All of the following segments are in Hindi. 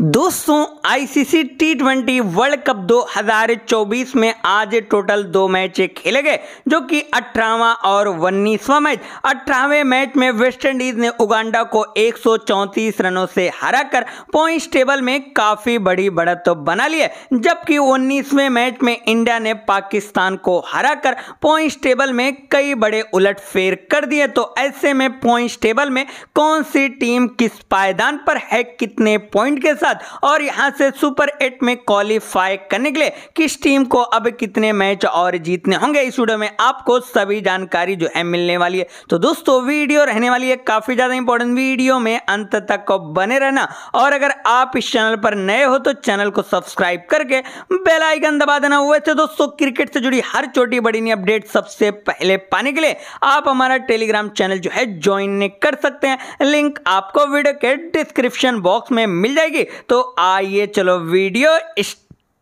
दोस्तों ICC T twenty world cup 2024 में आज टोटल दो मैच खेले गए जो कि अठारहवा और उन्नीसवा मैच अठारहवें मैच में वेस्टइंडीज ने उगांडा को एक रनों से हराकर पॉइंट टेबल में काफी बड़ी बढ़त तो बना ली है जबकि उन्नीसवें मैच में इंडिया ने पाकिस्तान को हराकर पॉइंट टेबल में कई बड़े उलट कर दिए तो ऐसे में पॉइंट टेबल में कौन सी टीम किस पायदान पर है कितने पॉइंट के साथ और यहां से सुपर एट में क्वालिफाई करने के लिए किस टीम को अब कितने मैच और जीतने होंगे इस वीडियो में आपको सभी जानकारी जो है मिलने वाली है तो दोस्तों वीडियो रहने वाली है काफी ज्यादा इंपॉर्टेंट वीडियो में अंत तक बने रहना और अगर आप इस चैनल पर नए हो तो चैनल को सब्सक्राइब करके बेल आइकन दबा देना वैसे तो दोस्तों क्रिकेट से जुड़ी हर छोटी बड़ी नई अपडेट सबसे पहले पाने के लिए आप हमारा टेलीग्राम चैनल जो है ज्वाइन कर सकते हैं लिंक आपको वीडियो के डिस्क्रिप्शन बॉक्स में मिल जाएगी तो आइए चलो वीडियो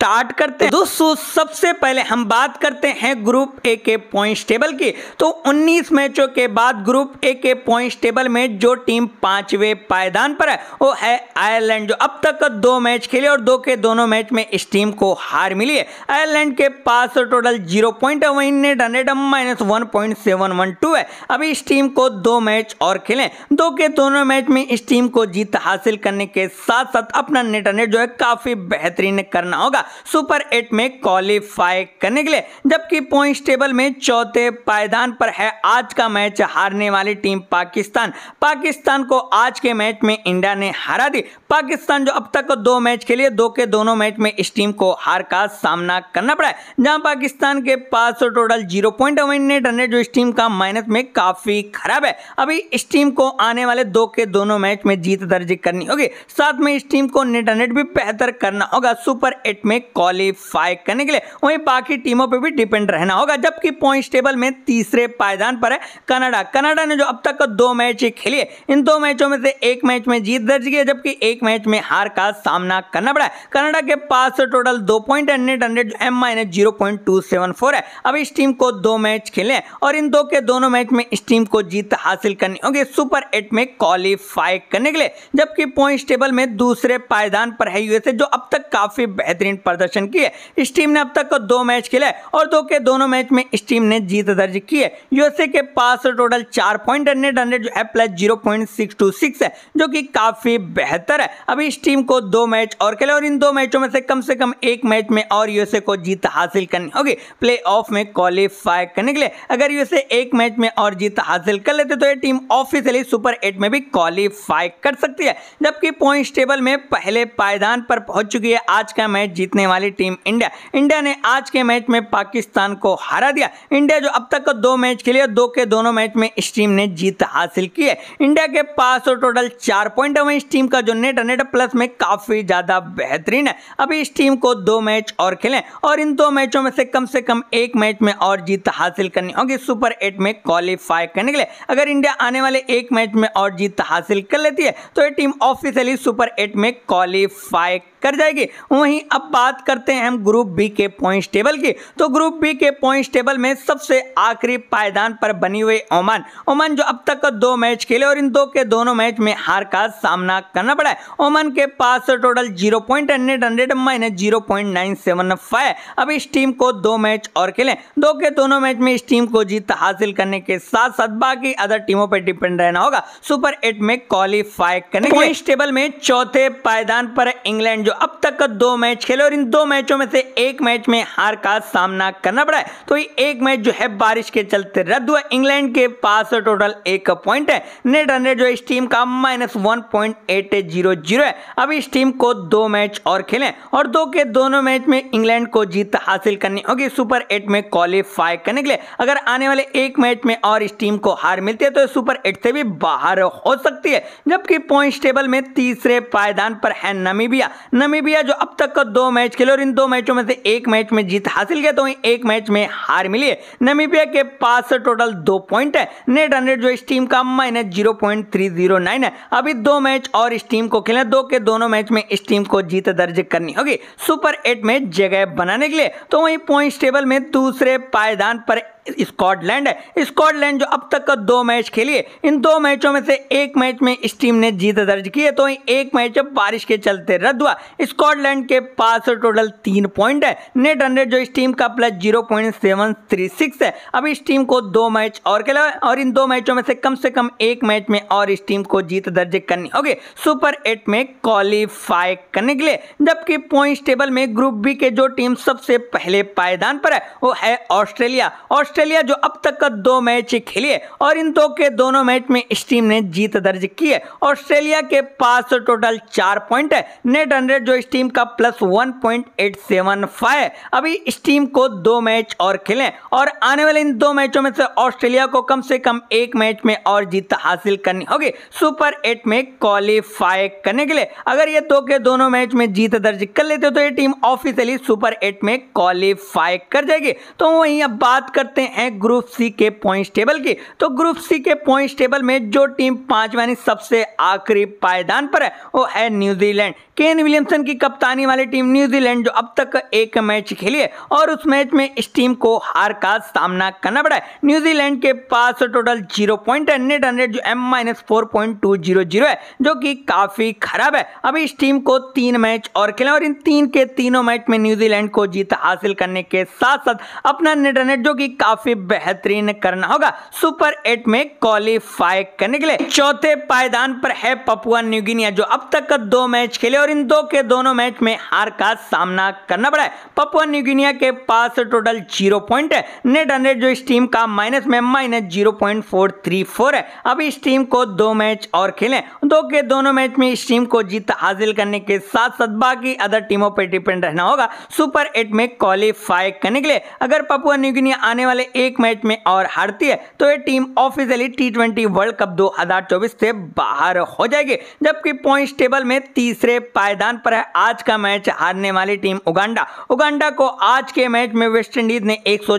स्टार्ट करते हैं तो दोस्तों सबसे पहले हम बात करते हैं ग्रुप ए के पॉइंट्स टेबल की तो 19 मैचों के बाद ग्रुप ए के पॉइंट्स टेबल में जो टीम पांचवें पायदान पर है वो है आयरलैंड जो अब तक दो मैच खेले और दो के दोनों मैच में इस टीम को हार मिली है आयरलैंड के पास टोटल जीरो पॉइंट है वहीं net hundred minus one point seven one two है अभी इस टीम को दो मैच और खेले दो के दोनों मैच में इस टीम को जीत हासिल करने के साथ साथ अपना नेट हंड्रेड जो है काफी बेहतरीन करना होगा सुपर एट में क्वालिफाई करने के लिए जबकि पॉइंट टेबल में चौथे पायदान पर है आज का मैच हारने वाली टीम पाकिस्तान पाकिस्तान को आज के मैच में इंडिया ने हरा दी पाकिस्तान जो अब तक दो मैच के लिए दो के दोनों मैच में इस टीम को हार का सामना करना पड़ा है जहां पाकिस्तान के पास टोटल जीरो पॉइंट अवेनेट हंड्रेड जो इस टीम का माइनस में काफी खराब है अभी इस टीम को आने वाले दो के दोनों मैच में जीत दर्ज करनी होगी साथ में इस टीम को नेट हंड्रेड भी बेहतर करना होगा सुपर एट में में क्वालिफाई करने के लिए वहीं बाकी टीमों पर भी डिपेंड रहना होगा जबकि पॉइंट टेबल में तीसरे पायदान पर है कनाडा कनाडा ने जो अब तक दो मैच खेले इन दो मैचों में से एक मैच में जीत दर्ज की है जबकि एक मैच में हार का सामना करना पड़ा है कनाडा के पास टोटल दो point net hundred um minus zero point two seven four है अब इस टीम को दो मैच खेले और इन दो के दोनों मैच में इस टीम को जीत हासिल करनी होगी सुपर एट में क्वालिफाई करने के लिए जबकि पॉइंट टेबल में दूसरे पायदान पर है यूएसए जो अब तक काफी बेहतरीन प्रदर्शन किए इस टीम ने अब तक दो मैच खेले और दो के दोनों मैच में इस टीम ने जीत दर्ज की है यूएसए के पास टोटल चार पॉइंट हंड्रेड हंड्रेड जो है plus zero point six two six है जो कि काफ़ी बेहतर है अभी इस टीम को दो मैच और खेले और इन दो मैचों में से कम से कम एक मैच में और यूएसए को जीत हासिल करनी होगी प्ले में क्वालिफाई करने के लिए अगर यूएसए एक मैच में और जीत हासिल कर लेते तो ये टीम ऑफिशियली सुपर एट में भी क्वालिफाई कर सकती है जबकि पॉइंट टेबल में पहले पायदान पर पहुंच चुकी है आज का मैच जीतने जीतने वाली टीम इंडिया इंडिया ने आज के मैच में पाकिस्तान को हरा दिया इंडिया जो अब तक दो मैच खेले दो के दोनों मैच में इस टीम ने जीत हासिल की है इंडिया के पास और तो टोटल चार पॉइंट है इस टीम का जो नेट नेट प्लस में काफी ज्यादा बेहतरीन है अभी इस टीम को दो मैच और खेलें और इन दो मैचों में से कम से कम एक मैच में और जीत हासिल करनी होगी सुपर एट में क्वालिफाई करने के लिए अगर इंडिया आने वाले एक मैच में और जीत हासिल कर लेती है तो ये टीम ऑफिशियली सुपर एट में क्वालिफाई कर जाएगी वहीं अब बात करते हैं हम ग्रुप बी के पॉइंट्स टेबल की तो ग्रुप बी के पॉइंट्स टेबल में सबसे आखिरी पायदान पर बनी हुई ओमान ओमान जो अब तक दो मैच खेले और इन दो के दोनों मैच में हार का सामना करना पड़ा है ओमान के पास total zero point hundred hundred minus zero point nine seven five अब इस टीम को दो मैच और खेलें दो के दोनों मैच में इस टीम को जीत हासिल करने के साथ साथ बाकी अदर टीमों पर डिपेंड रहना होगा सुपर एट में क्वालिफाई करने पॉइंट टेबल में चौथे पायदान पर इंग्लैंड जो अब तक का दो मैच खेले और इन दो मैचों में से एक मैच में हार का सामना करना पड़ा है तो ये एक मैच जो है बारिश के चलते रद्द हुआ इंग्लैंड के पास टोटल एक पॉइंट है नेट रन जो इस टीम का minus one point eight zero zero है अब इस टीम को दो मैच और खेले और दो के दोनों मैच में इंग्लैंड को जीत हासिल करनी होगी सुपर एट में क्वालिफाई करने के लिए अगर आने वाले एक मैच में और इस टीम को हार मिलती है तो सुपर एट से भी बाहर हो सकती है जबकि पॉइंट टेबल में तीसरे पायदान पर है नमीबिया नमीबिया जो अब तक का दो मैच खेले और इन दो मैचों में से एक मैच में जीत हासिल किया तो वहीं एक मैच में हार मिली है नमीबिया के पास टोटल दो पॉइंट है नेट हंड्रेड जो इस टीम का minus zero point three zero nine है अभी दो मैच और इस टीम को खेले दो के दोनों मैच में इस टीम को जीत दर्ज करनी होगी सुपर एट में जगह बनाने के लिए तो वहीं पॉइंट टेबल में दूसरे पायदान पर स्कॉटलैंड है स्कॉटलैंड जो अब तक का दो मैच खेली इन दो मैचों में से एक मैच में इस टीम ने जीत दर्ज की है तो एक मैच बारिश के चलते रद्द हुआ स्कॉटलैंड के पास टोटल तीन पॉइंट है नेट हंड्रेड जो इस टीम का plus zero point seven three six है अब इस टीम को दो मैच और खेला और इन दो मैचों में से कम से कम एक मैच में और इस टीम को जीत दर्ज करनी ओके सुपर एट में क्वालिफाई करने के लिए जबकि पॉइंट टेबल में ग्रुप बी के जो टीम सबसे पहले पायदान पर है वो है ऑस्ट्रेलिया ऑस्ट्रेलिया ऑस्ट्रेलिया जो अब तक का दो मैच खेली है और इन दो के दोनों मैच में इस टीम ने जीत दर्ज की है ऑस्ट्रेलिया के पास टोटल चार पॉइंट है नेट हंड्रेड जो इस टीम का plus one point eight seven five अभी इस टीम को दो मैच और खेले और आने वाले इन दो मैचों में से ऑस्ट्रेलिया को कम से कम एक मैच में और जीत हासिल करनी होगी सुपर एट में क्वालिफाई करने के लिए अगर ये दो के दोनों मैच में जीत दर्ज कर लेते तो ये टीम ऑफिशियली सुपर एट में क्वालिफाई कर जाएगी तो वही अब बात करते करते हैं ग्रुप सी के पॉइंट्स टेबल की तो ग्रुप सी के पॉइंट्स टेबल में जो टीम पांच यानी सबसे आखिरी पायदान पर है वो है न्यूजीलैंड केन विलियमसन की कप्तानी वाली टीम न्यूजीलैंड जो अब तक एक मैच खेली है और उस मैच में इस टीम को हार का सामना करना पड़ा है न्यूजीलैंड के पास टोटल जीरो पॉइंट है नेट हंड्रेड जो um minus four point two zero zero है जो कि काफी खराब है अभी इस टीम को तीन मैच और खेला और इन तीन के तीनों मैच में न्यूजीलैंड को जीत हासिल करने के साथ साथ अपना नेट हंड्रेड जो कि काफी बेहतरीन करना होगा सुपर एट में क्वालिफाई करने के लिए चौथे पायदान पर है पपुआ न्यूगिनिया जो अब तक दो मैच खेले और इन दो के दोनों मैच में हार का सामना करना पड़ा है पपुआ न्यूगिनिया के पास टोटल जीरो पॉइंट है नेट हंड्रेड जो इस टीम का माइनस में minus zero point four three four है अब इस टीम को दो मैच और खेले दो के दोनों मैच में इस टीम को जीत हासिल करने के साथ साथ बाकी अदर टीमों पर डिपेंड रहना होगा सुपर एट में क्वालिफाई करने के लिए अगर पपुआ न्यूगिनिया आने वाले वाले एक मैच में और हारती है तो ये team officially T twenty world cup 2024 से बाहर हो जाएगी जबकि पॉइंट्स टेबल में तीसरे पायदान पर है आज का मैच हारने वाली टीम उगांडा उगांडा को आज के मैच में वेस्ट इंडीज ने एक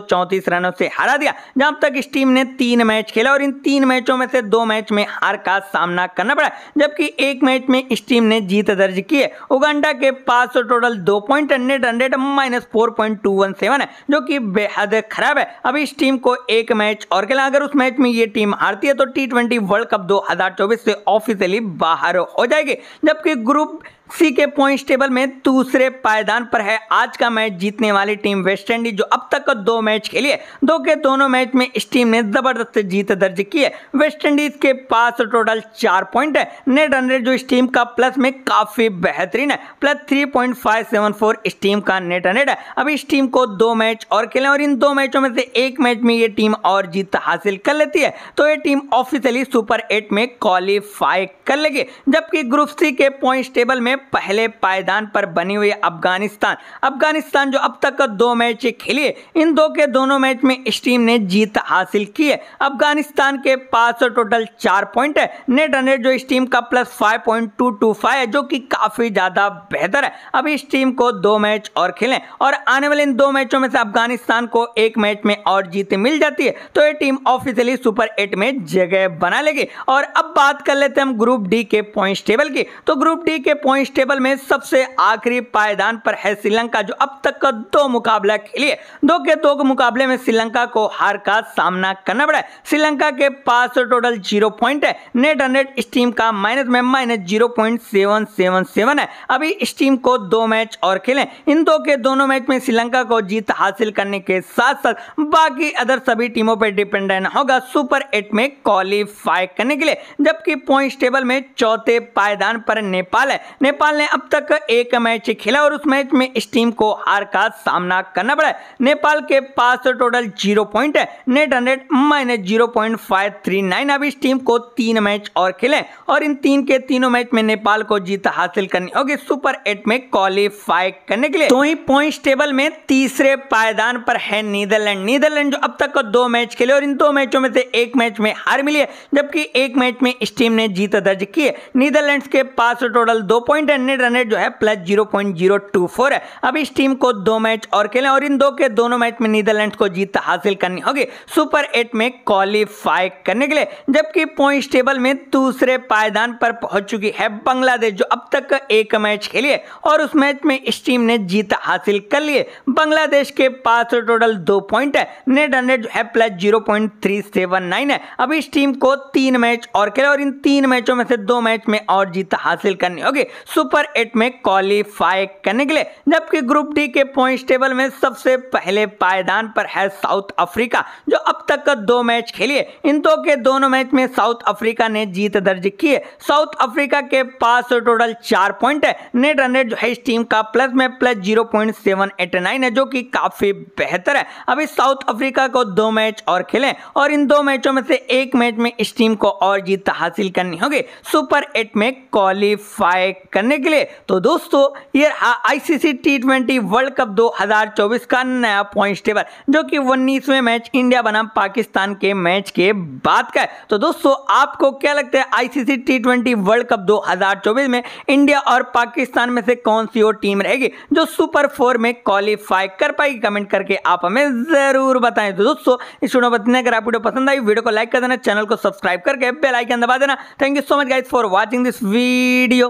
रनों से हरा दिया जहां तक इस टीम ने तीन मैच खेला और इन तीन मैचों में से दो मैच में हार का सामना करना पड़ा जबकि एक मैच में इस टीम ने जीत दर्ज की है उगांडा के पास टोटल दो point hundred hundred minus four point two one seven है जो कि बेहद खराब है अब इस टीम को एक मैच और खेला अगर उस मैच में ये टीम हारती है तो टी वर्ल्ड कप दो से ऑफिशियली बाहर हो जाएगी जबकि ग्रुप सी के पॉइंट्स टेबल में दूसरे पायदान पर है आज का मैच जीतने वाली टीम वेस्टइंडीज जो अब तक दो मैच खेली है दो के दोनों मैच में इस टीम ने जबरदस्त जीत दर्ज की है वेस्टइंडीज के पास टोटल चार पॉइंट है नेट रन रेट जो इस टीम का प्लस में काफी बेहतरीन है plus three point five seven four इस टीम का नेट रन रेट है अभी इस टीम को दो मैच और खेले और इन दो मैचों में से एक मैच में ये टीम और जीत हासिल कर लेती है तो ये टीम ऑफिशियली सुपर एट में क्वालिफाई कर लेगी जबकि ग्रुप सी के पॉइंट टेबल में पहले पायदान पर बनी हुई अफगानिस्तान अफगानिस्तान जो अब तक दो मैच खेली है इन दो के दोनों मैच में इस टीम ने जीत हासिल की है अफगानिस्तान के पास टोटल चार पॉइंट है नेट रन जो इस टीम का प्लस फाइव है जो कि काफ़ी ज़्यादा बेहतर है अब इस टीम को दो मैच और खेलें और आने वाले इन दो मैचों में से अफगानिस्तान को एक मैच में और जीत मिल जाती है तो ये टीम ऑफिशियली सुपर एट में जगह बना लेगी और अब बात कर लेते हैं हम ग्रुप डी के पॉइंट्स टेबल की तो ग्रुप डी के पॉइंट्स इस टेबल में सबसे आखिरी पायदान पर है श्रीलंका जो अब तक का दो मुकाबला खेलिए दो के दो के मुकाबले में श्रीलंका को हार का सामना करना पड़ा है श्रीलंका के पास टोटल जीरो पॉइंट है नेट हंड्रेड इस टीम का माइनस में minus zero point seven seven seven है अभी इस टीम को दो मैच और खेलें इन दो के दोनों मैच में श्रीलंका को जीत हासिल करने के साथ साथ बाकी अदर सभी टीमों पर डिपेंडेंट होगा सुपर एट में क्वालिफाई करने के लिए जबकि पॉइंट टेबल में चौथे पायदान पर नेपाल है नेपाल नेपाल ने अब तक एक मैच खेला और उस मैच में इस टीम को हार का सामना करना पड़ा नेपाल के पास टोटल जीरो पॉइंट है net hundred minus zero point five three nine अब इस टीम को तीन मैच और खेले और इन तीन के तीनों मैच में नेपाल को जीत हासिल करनी होगी सुपर एट में क्वालिफाई करने के लिए तो ही पॉइंट टेबल में तीसरे पायदान पर है नीदरलैंड नीदरलैंड जो अब तक दो मैच खेले और इन दो मैचों में से एक मैच में हार मिली है जबकि एक मैच में इस टीम ने जीत दर्ज की है नीदरलैंड के पास टोटल दो पॉइंट पॉइंट हंड्रेड हंड्रेड जो है plus zero point zero two four है अब इस टीम को दो मैच और खेलें और इन दो के दोनों मैच में नीदरलैंड को जीत हासिल करनी होगी सुपर एट में क्वालिफाई करने के लिए जबकि पॉइंट टेबल में दूसरे पायदान पर पहुंच चुकी है बांग्लादेश जो अब तक एक मैच खेली है और उस मैच में इस टीम ने जीत हासिल कर लिए बांग्लादेश के पास टोटल दो पॉइंट है नेट हंड्रेड जो है plus zero point three seven nine है अब इस टीम को तीन मैच और खेले और इन तीन मैचों में से दो मैच में और जीत हासिल करनी होगी सुपर एट में क्वालिफाई करने के लिए जबकि ग्रुप डी के पॉइंट टेबल में सबसे पहले पायदान पर है साउथ अफ्रीका जो अब तक दो मैच खेलिए इन दो के दोनों मैच में साउथ अफ्रीका ने जीत दर्ज की है साउथ अफ्रीका के पास टोटल चार पॉइंट है नेट रन रेट जो है इस टीम का प्लस में plus zero point seven eight nine है जो कि काफी बेहतर है अभी साउथ अफ्रीका को दो मैच और खेले और इन दो मैचों में से एक मैच में इस टीम को और जीत हासिल करनी होगी सुपर एट में क्वालिफाई कर करने के लिए तो दोस्तों ये ICC T twenty world cup 2024 का नया पॉइंट टेबल जो कि उन्नीसवें मैच इंडिया बनाम पाकिस्तान के मैच के बाद का है तो दोस्तों आपको क्या लगता है ICC T twenty world cup 2024 में इंडिया और पाकिस्तान में से कौन सी और टीम रहेगी जो सुपर फोर में क्वालिफाई कर पाएगी कमेंट करके आप हमें जरूर बताएं तो दोस्तों इस वीडियो बताने अगर आप वीडियो पसंद आई वीडियो को लाइक कर देना चैनल को सब्सक्राइब करके बेलाइकन दबा देना thank you so much guys for watching this video